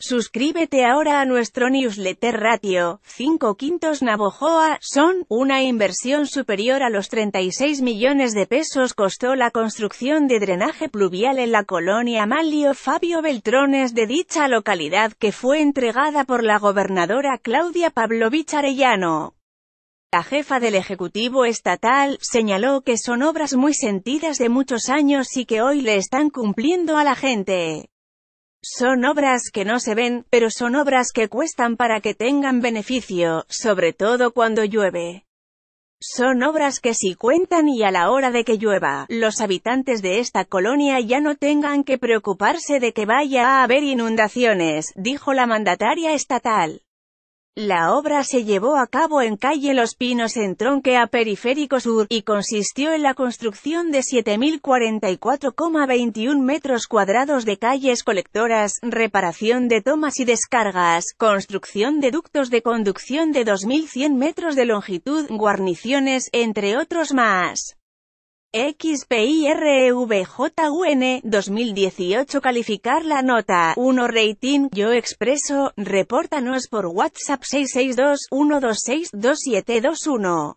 Suscríbete ahora a nuestro newsletter ratio, 5 quintos Navojoa, son, una inversión superior a los 36 millones de pesos costó la construcción de drenaje pluvial en la colonia Malio Fabio Beltrones de dicha localidad que fue entregada por la gobernadora Claudia Pavlovich Arellano. La jefa del Ejecutivo Estatal, señaló que son obras muy sentidas de muchos años y que hoy le están cumpliendo a la gente. Son obras que no se ven, pero son obras que cuestan para que tengan beneficio, sobre todo cuando llueve. Son obras que si cuentan y a la hora de que llueva, los habitantes de esta colonia ya no tengan que preocuparse de que vaya a haber inundaciones, dijo la mandataria estatal. La obra se llevó a cabo en calle Los Pinos en Tronque a Periférico Sur, y consistió en la construcción de 7.044,21 metros cuadrados de calles colectoras, reparación de tomas y descargas, construcción de ductos de conducción de 2.100 metros de longitud, guarniciones, entre otros más. XPIREVJUN 2018 calificar la nota 1 rating yo expreso repórtanos por WhatsApp 662 126 2721